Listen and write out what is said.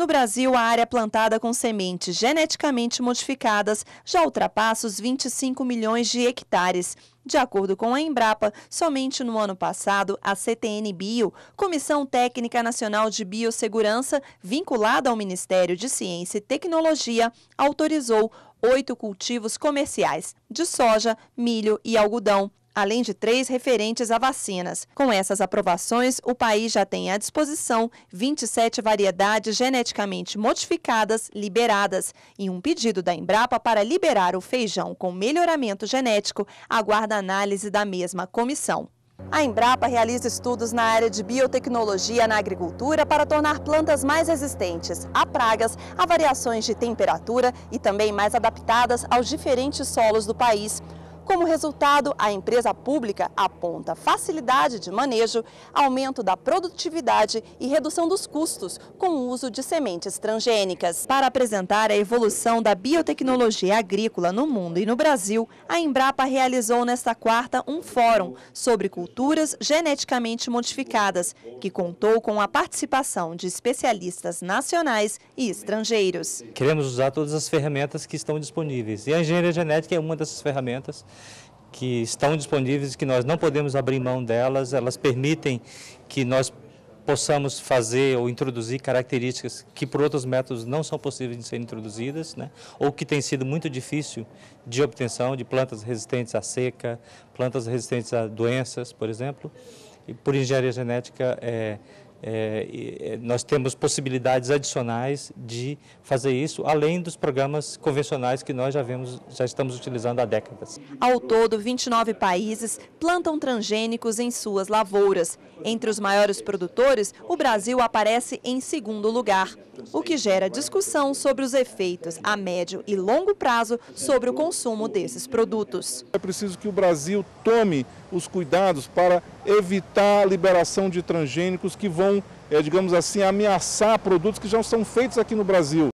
No Brasil, a área plantada com sementes geneticamente modificadas já ultrapassa os 25 milhões de hectares. De acordo com a Embrapa, somente no ano passado, a CTN Bio, Comissão Técnica Nacional de Biossegurança, vinculada ao Ministério de Ciência e Tecnologia, autorizou oito cultivos comerciais de soja, milho e algodão além de três referentes a vacinas. Com essas aprovações, o país já tem à disposição 27 variedades geneticamente modificadas liberadas e um pedido da Embrapa para liberar o feijão com melhoramento genético aguarda análise da mesma comissão. A Embrapa realiza estudos na área de biotecnologia na agricultura para tornar plantas mais resistentes a pragas, a variações de temperatura e também mais adaptadas aos diferentes solos do país. Como resultado, a empresa pública aponta facilidade de manejo, aumento da produtividade e redução dos custos com o uso de sementes transgênicas. Para apresentar a evolução da biotecnologia agrícola no mundo e no Brasil, a Embrapa realizou nesta quarta um fórum sobre culturas geneticamente modificadas, que contou com a participação de especialistas nacionais e estrangeiros. Queremos usar todas as ferramentas que estão disponíveis e a engenharia genética é uma dessas ferramentas que estão disponíveis, que nós não podemos abrir mão delas, elas permitem que nós possamos fazer ou introduzir características que por outros métodos não são possíveis de serem introduzidas, né? ou que tem sido muito difícil de obtenção de plantas resistentes à seca, plantas resistentes a doenças, por exemplo. E por engenharia genética é, é, é, nós temos possibilidades adicionais de fazer isso, além dos programas convencionais que nós já, vemos, já estamos utilizando há décadas. Ao todo, 29 países plantam transgênicos em suas lavouras. Entre os maiores produtores, o Brasil aparece em segundo lugar, o que gera discussão sobre os efeitos a médio e longo prazo sobre o consumo desses produtos. É preciso que o Brasil tome os cuidados para evitar a liberação de transgênicos que vão, é, digamos assim, ameaçar produtos que já são feitos aqui no Brasil.